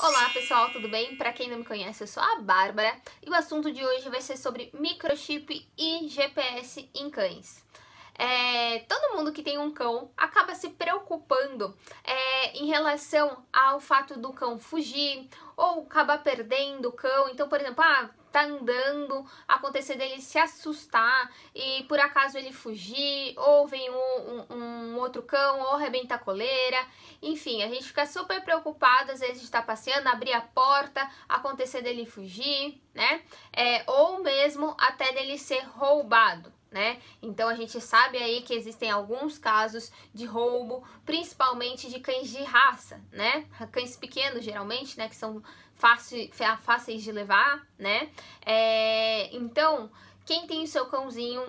Olá pessoal, tudo bem? Para quem não me conhece, eu sou a Bárbara e o assunto de hoje vai ser sobre microchip e GPS em cães é, todo mundo que tem um cão acaba se preocupando é, em relação ao fato do cão fugir ou acabar perdendo o cão. Então, por exemplo, ah, tá andando, acontecer dele se assustar e por acaso ele fugir, ou vem um, um, um outro cão, ou arrebenta a coleira. Enfim, a gente fica super preocupado, às vezes está passeando, abrir a porta, acontecer dele fugir, né? É, ou mesmo até dele ser roubado né? Então a gente sabe aí que existem alguns casos de roubo, principalmente de cães de raça, né? Cães pequenos geralmente, né? Que são fáceis de levar, né? É, então quem tem o seu cãozinho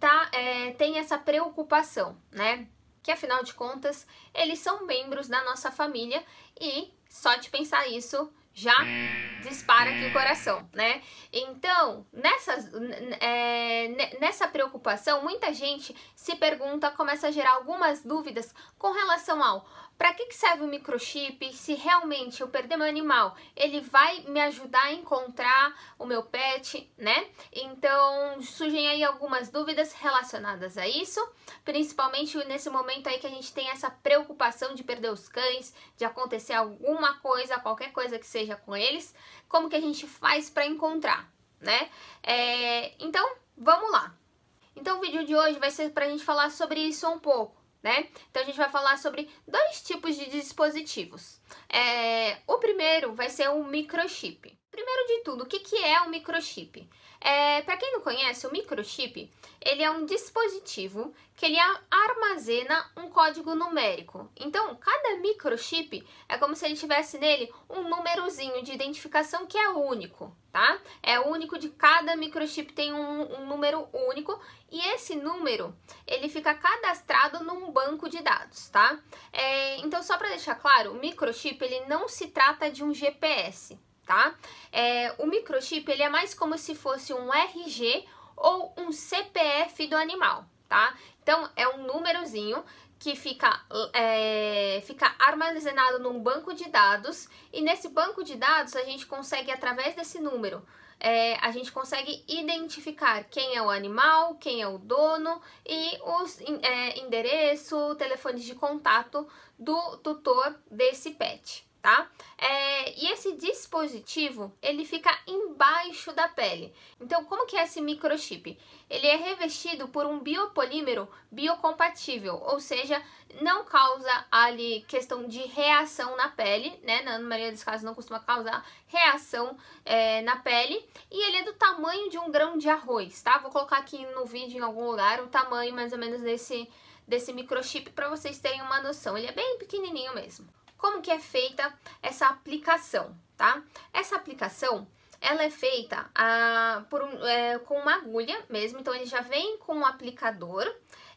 tá é, tem essa preocupação, né? Que afinal de contas eles são membros da nossa família e só de pensar isso já dispara aqui o coração, né? Então, nessa, é, nessa preocupação, muita gente se pergunta, começa a gerar algumas dúvidas com relação ao para que, que serve o microchip? Se realmente eu perder meu animal, ele vai me ajudar a encontrar o meu pet, né? Então, surgem aí algumas dúvidas relacionadas a isso, principalmente nesse momento aí que a gente tem essa preocupação de perder os cães, de acontecer alguma coisa, qualquer coisa que seja com eles, como que a gente faz para encontrar, né? É, então, vamos lá. Então, o vídeo de hoje vai ser para a gente falar sobre isso um pouco né? Então a gente vai falar sobre dois tipos de dispositivos. É, o primeiro vai ser um microchip. Primeiro de tudo, o que, que é um microchip? É, para quem não conhece, o microchip ele é um dispositivo que ele armazena um código numérico. Então, cada microchip é como se ele tivesse nele um númerozinho de identificação que é único, tá? É único de cada microchip tem um, um número único e esse número ele fica cadastrado num banco de dados, tá? É, então, só para deixar claro, o microchip ele não se trata de um GPS, tá? É, o microchip ele é mais como se fosse um RG ou um CPF do animal, tá? Então é um númerozinho que fica, é, fica armazenado num banco de dados e nesse banco de dados a gente consegue através desse número é, a gente consegue identificar quem é o animal, quem é o dono e os é, endereço, telefones de contato do tutor desse pet tá? É, e esse dispositivo, ele fica embaixo da pele. Então, como que é esse microchip? Ele é revestido por um biopolímero biocompatível, ou seja, não causa ali questão de reação na pele, né? Na maioria dos casos não costuma causar reação é, na pele. E ele é do tamanho de um grão de arroz, tá? Vou colocar aqui no vídeo em algum lugar o tamanho mais ou menos desse, desse microchip para vocês terem uma noção. Ele é bem pequenininho mesmo. Como que é feita essa aplicação, tá? Essa aplicação ela é feita ah, por um, é, com uma agulha mesmo, então ele já vem com um aplicador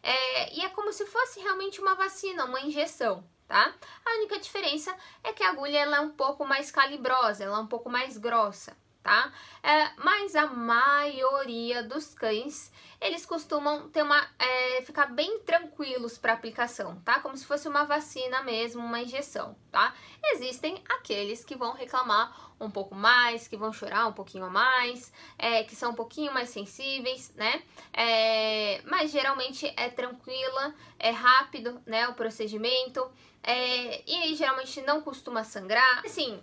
é, e é como se fosse realmente uma vacina, uma injeção, tá? A única diferença é que a agulha ela é um pouco mais calibrosa, ela é um pouco mais grossa tá? É, mas a maioria dos cães, eles costumam ter uma, é, ficar bem tranquilos para aplicação, tá? Como se fosse uma vacina mesmo, uma injeção, tá? Existem aqueles que vão reclamar um pouco mais, que vão chorar um pouquinho a mais, é, que são um pouquinho mais sensíveis, né? É, mas geralmente é tranquila, é rápido, né? O procedimento, é, e geralmente não costuma sangrar. Assim,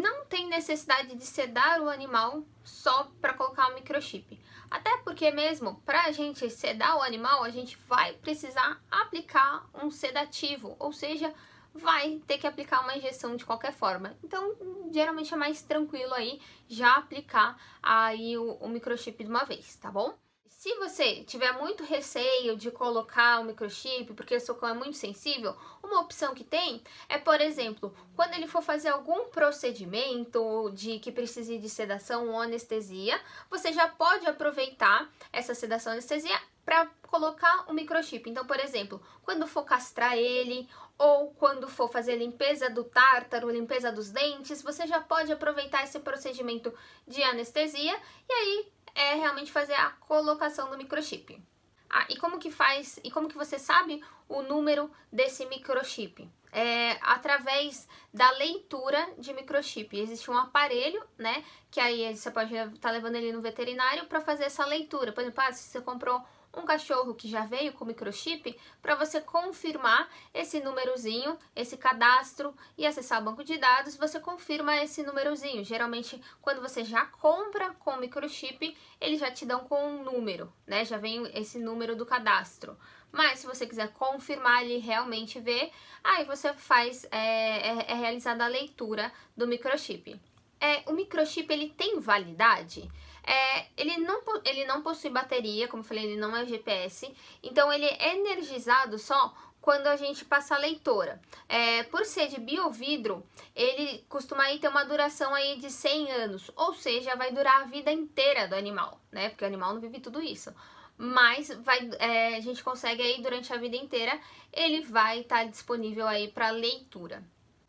não tem necessidade de sedar o animal só para colocar o microchip. Até porque mesmo para a gente sedar o animal, a gente vai precisar aplicar um sedativo, ou seja, vai ter que aplicar uma injeção de qualquer forma. Então, geralmente é mais tranquilo aí já aplicar aí o, o microchip de uma vez, tá bom? se você tiver muito receio de colocar o microchip porque o seu cão é muito sensível, uma opção que tem é, por exemplo, quando ele for fazer algum procedimento de que precise de sedação ou anestesia, você já pode aproveitar essa sedação anestesia para colocar o microchip. Então, por exemplo, quando for castrar ele ou quando for fazer limpeza do tártaro, limpeza dos dentes, você já pode aproveitar esse procedimento de anestesia e aí é realmente fazer a colocação do microchip. Ah, e como que faz, e como que você sabe o número desse microchip? É, através da leitura de microchip. Existe um aparelho, né, que aí você pode estar levando ele no veterinário para fazer essa leitura. Por exemplo, ah, se você comprou um cachorro que já veio com microchip para você confirmar esse númerozinho, esse cadastro e acessar o banco de dados, você confirma esse númerozinho. Geralmente, quando você já compra com microchip, eles já te dão com um número, né? Já vem esse número do cadastro. Mas se você quiser confirmar ali realmente ver, aí você faz é, é, é realizada a leitura do microchip. É, o microchip ele tem validade? É, ele, não, ele não possui bateria, como eu falei, ele não é GPS, então ele é energizado só quando a gente passa a leitora. É, por ser de biovidro, ele costuma aí ter uma duração aí de 100 anos, ou seja, vai durar a vida inteira do animal, né? Porque o animal não vive tudo isso. Mas vai, é, a gente consegue aí durante a vida inteira, ele vai estar tá disponível aí para leitura.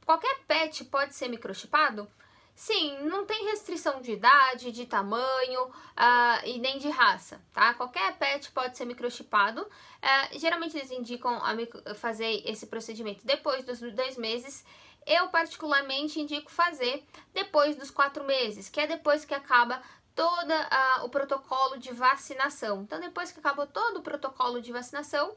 Qualquer pet pode ser microchipado? Sim, não tem restrição de idade, de tamanho uh, e nem de raça, tá? Qualquer pet pode ser microchipado. Uh, geralmente eles indicam fazer esse procedimento depois dos dois meses. Eu particularmente indico fazer depois dos quatro meses, que é depois que acaba todo uh, ah, o protocolo de vacinação. Então, depois que acabou todo o protocolo de vacinação,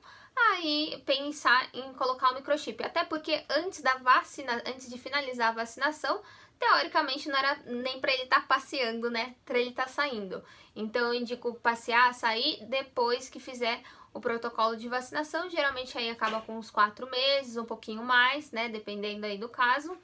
aí pensar em colocar o microchip. Até porque antes da vacina, antes de finalizar a vacinação, teoricamente não era nem para ele estar tá passeando, né? Para ele estar tá saindo. Então eu indico passear, sair depois que fizer o protocolo de vacinação. Geralmente aí acaba com uns quatro meses, um pouquinho mais, né? Dependendo aí do caso.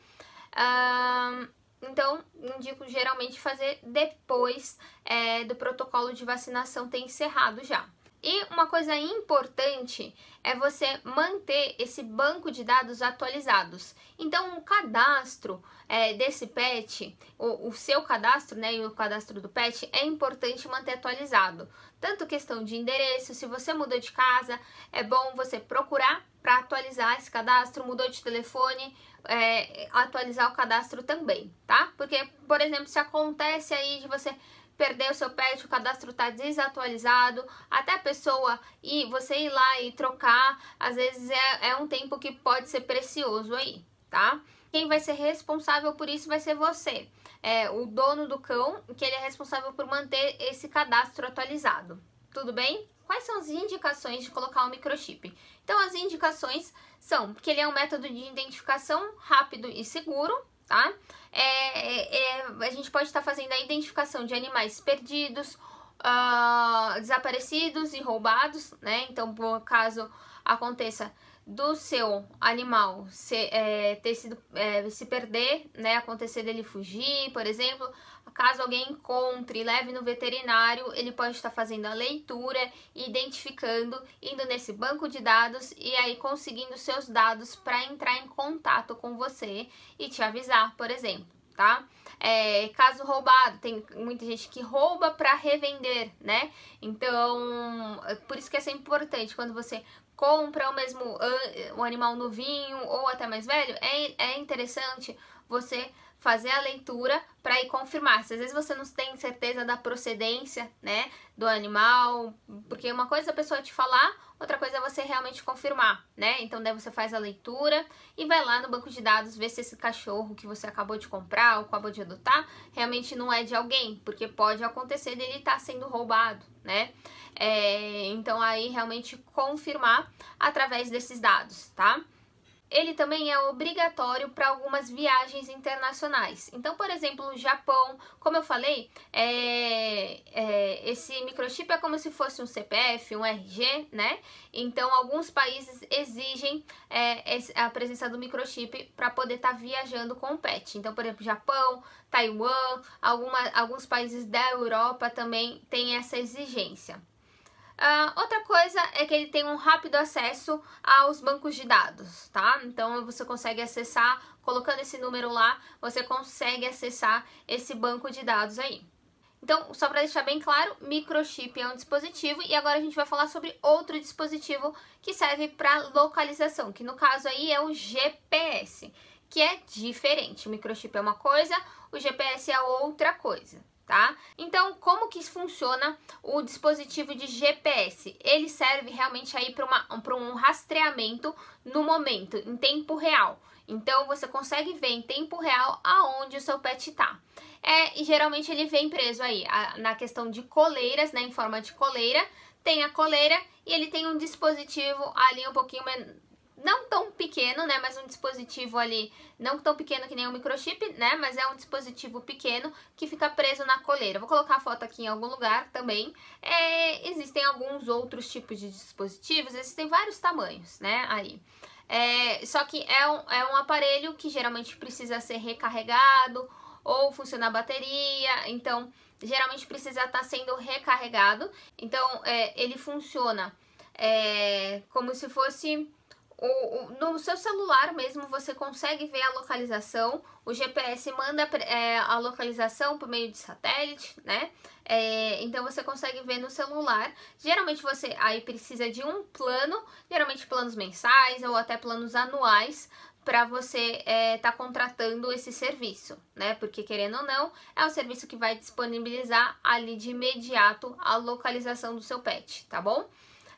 Ah, então, indico geralmente fazer depois é, do protocolo de vacinação ter encerrado já. E uma coisa importante é você manter esse banco de dados atualizados. Então, o cadastro é, desse pet, o, o seu cadastro, né, e o cadastro do pet, é importante manter atualizado. Tanto questão de endereço, se você mudou de casa, é bom você procurar para atualizar esse cadastro, mudou de telefone, é, atualizar o cadastro também, tá? Porque, por exemplo, se acontece aí de você perdeu seu pet, o cadastro está desatualizado, até a pessoa e você ir lá e trocar, às vezes é, é um tempo que pode ser precioso aí, tá? Quem vai ser responsável por isso vai ser você, é, o dono do cão, que ele é responsável por manter esse cadastro atualizado, tudo bem? Quais são as indicações de colocar o um microchip? Então, as indicações são que ele é um método de identificação rápido e seguro, tá? É, é, é, a gente pode estar fazendo a identificação de animais perdidos, uh, desaparecidos e roubados, né? Então, por caso aconteça do seu animal se, é, ter sido, é, se perder, né, acontecer dele fugir, por exemplo, caso alguém encontre e leve no veterinário, ele pode estar fazendo a leitura, identificando, indo nesse banco de dados e aí conseguindo seus dados para entrar em contato com você e te avisar, por exemplo, tá? É, caso roubado, tem muita gente que rouba para revender, né? Então, é, por isso que é sempre importante quando você compra o mesmo o animal novinho ou até mais velho, é, é interessante você fazer a leitura para ir confirmar. Se às vezes você não tem certeza da procedência, né, do animal, porque uma coisa é a pessoa te falar, outra coisa é você realmente confirmar, né? Então daí você faz a leitura e vai lá no banco de dados ver se esse cachorro que você acabou de comprar ou acabou de adotar realmente não é de alguém, porque pode acontecer dele estar tá sendo roubado, né? É, então aí realmente confirmar através desses dados, tá? ele também é obrigatório para algumas viagens internacionais. Então, por exemplo, no Japão, como eu falei, é, é, esse microchip é como se fosse um CPF, um RG, né? Então, alguns países exigem é, a presença do microchip para poder estar tá viajando com o pet. Então, por exemplo, Japão, Taiwan, alguma, alguns países da Europa também têm essa exigência. Uh, outra coisa é que ele tem um rápido acesso aos bancos de dados, tá? Então você consegue acessar, colocando esse número lá, você consegue acessar esse banco de dados aí. Então, só para deixar bem claro, microchip é um dispositivo e agora a gente vai falar sobre outro dispositivo que serve para localização, que no caso aí é o GPS, que é diferente. O microchip é uma coisa, o GPS é outra coisa tá? Então, como que funciona o dispositivo de GPS? Ele serve realmente aí para um rastreamento no momento, em tempo real. Então, você consegue ver em tempo real aonde o seu pet está. É, e geralmente ele vem preso aí a, na questão de coleiras, né, em forma de coleira. Tem a coleira e ele tem um dispositivo ali um pouquinho não tão pequeno, né, mas um dispositivo ali, não tão pequeno que nem um microchip, né, mas é um dispositivo pequeno que fica preso na coleira. Vou colocar a foto aqui em algum lugar também. É, existem alguns outros tipos de dispositivos, existem vários tamanhos, né, aí. É, só que é um, é um aparelho que geralmente precisa ser recarregado ou funcionar a bateria, então geralmente precisa estar tá sendo recarregado. Então é, ele funciona é, como se fosse no seu celular mesmo você consegue ver a localização, o GPS manda é, a localização por meio de satélite, né? É, então você consegue ver no celular. Geralmente você aí precisa de um plano, geralmente planos mensais ou até planos anuais para você estar é, tá contratando esse serviço, né? Porque querendo ou não, é um serviço que vai disponibilizar ali de imediato a localização do seu pet, tá bom?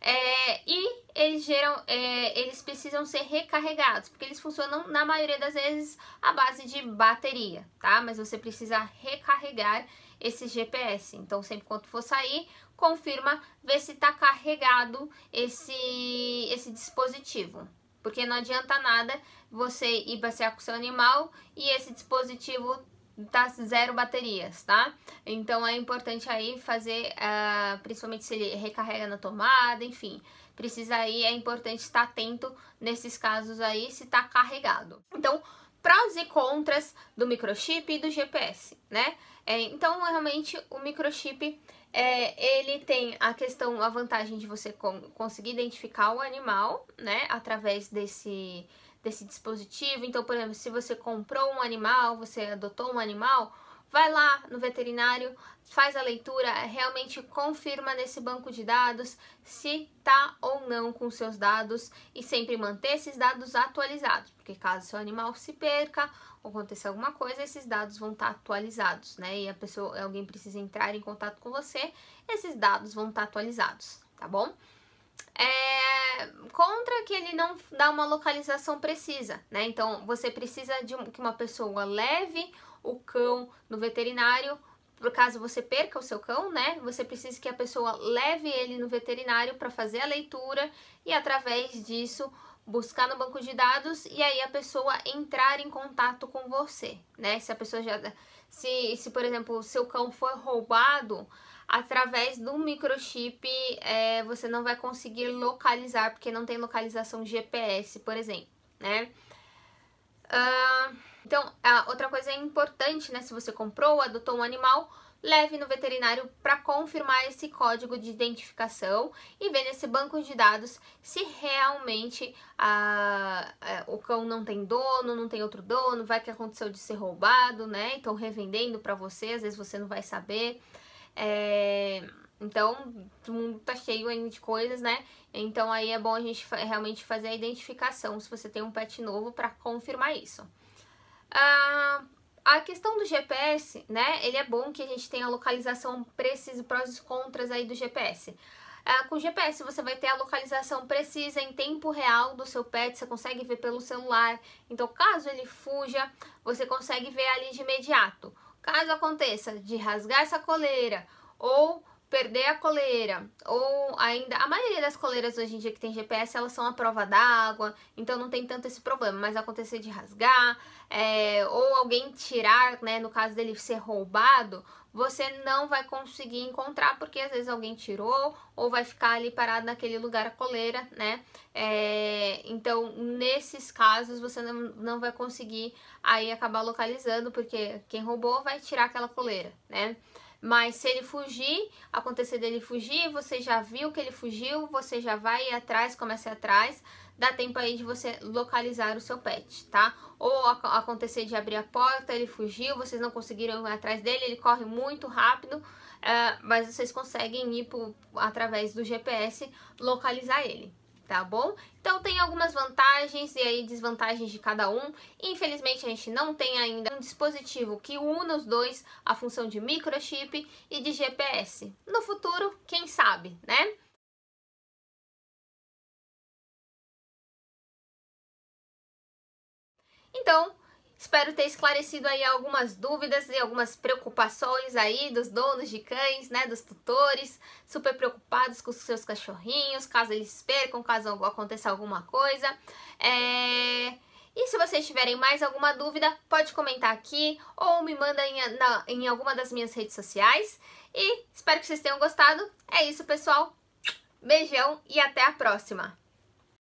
É, e eles geram, é, eles precisam ser recarregados, porque eles funcionam na maioria das vezes à base de bateria, tá? Mas você precisa recarregar esse GPS. Então, sempre quando for sair, confirma, ver se está carregado esse, esse dispositivo. Porque não adianta nada você ir passear com seu animal e esse dispositivo tá zero baterias, tá? Então é importante aí fazer, uh, principalmente se ele recarrega na tomada, enfim. Precisa aí, é importante estar atento nesses casos aí se tá carregado. Então, prós e contras do microchip e do GPS, né? É, então, realmente, o microchip, é, ele tem a questão, a vantagem de você con conseguir identificar o animal, né? Através desse desse dispositivo. Então, por exemplo, se você comprou um animal, você adotou um animal, vai lá no veterinário, faz a leitura, realmente confirma nesse banco de dados se tá ou não com seus dados e sempre manter esses dados atualizados, porque caso seu animal se perca ou aconteça alguma coisa, esses dados vão estar tá atualizados, né? E a pessoa, alguém precisa entrar em contato com você, esses dados vão estar tá atualizados, tá bom? é, contra que ele não dá uma localização precisa, né? Então você precisa de que uma pessoa leve o cão no veterinário. Por caso você perca o seu cão, né? Você precisa que a pessoa leve ele no veterinário para fazer a leitura e através disso buscar no banco de dados e aí a pessoa entrar em contato com você, né? Se a pessoa já se, se por exemplo, o seu cão foi roubado, através do microchip é, você não vai conseguir localizar, porque não tem localização GPS, por exemplo, né? Uh, então, outra coisa é importante, né? Se você comprou ou adotou um animal, leve no veterinário para confirmar esse código de identificação e ver nesse banco de dados se realmente a, ah, é, o cão não tem dono, não tem outro dono, vai que aconteceu de ser roubado, né? Então revendendo para você, às vezes você não vai saber. É... Então, o mundo tá cheio ainda de coisas, né? Então aí é bom a gente realmente fazer a identificação se você tem um pet novo para confirmar isso. Ah, a questão do GPS, né? Ele é bom que a gente tenha a localização precisa, prós e contras aí do GPS. Ah, com o GPS você vai ter a localização precisa em tempo real do seu pet, você consegue ver pelo celular. Então, caso ele fuja, você consegue ver ali de imediato. Caso aconteça de rasgar essa coleira ou perder a coleira, ou ainda a maioria das coleiras hoje em dia que tem GPS, elas são a prova d'água, então não tem tanto esse problema, mas acontecer de rasgar, é, ou alguém tirar, né, no caso dele ser roubado, você não vai conseguir encontrar, porque às vezes alguém tirou, ou vai ficar ali parado naquele lugar a coleira, né, é, então nesses casos você não, não vai conseguir aí acabar localizando, porque quem roubou vai tirar aquela coleira, né, mas se ele fugir, acontecer dele fugir, você já viu que ele fugiu, você já vai atrás, começa atrás. Dá tempo aí de você localizar o seu pet, tá? Ou acontecer de abrir a porta, ele fugiu, vocês não conseguiram ir atrás dele, ele corre muito rápido, eh, mas vocês conseguem ir por, através do GPS localizar ele tá bom? Então tem algumas vantagens e aí desvantagens de cada um. Infelizmente a gente não tem ainda um dispositivo que una os dois a função de microchip e de GPS. No futuro, quem sabe, né? Então, Espero ter esclarecido aí algumas dúvidas e algumas preocupações aí dos donos de cães, né, dos tutores, super preocupados com os seus cachorrinhos, caso eles percam, caso aconteça alguma coisa. É... E se vocês tiverem mais alguma dúvida, pode comentar aqui ou me manda em, na, em alguma das minhas redes sociais. E espero que vocês tenham gostado. É isso, pessoal. Beijão e até a próxima!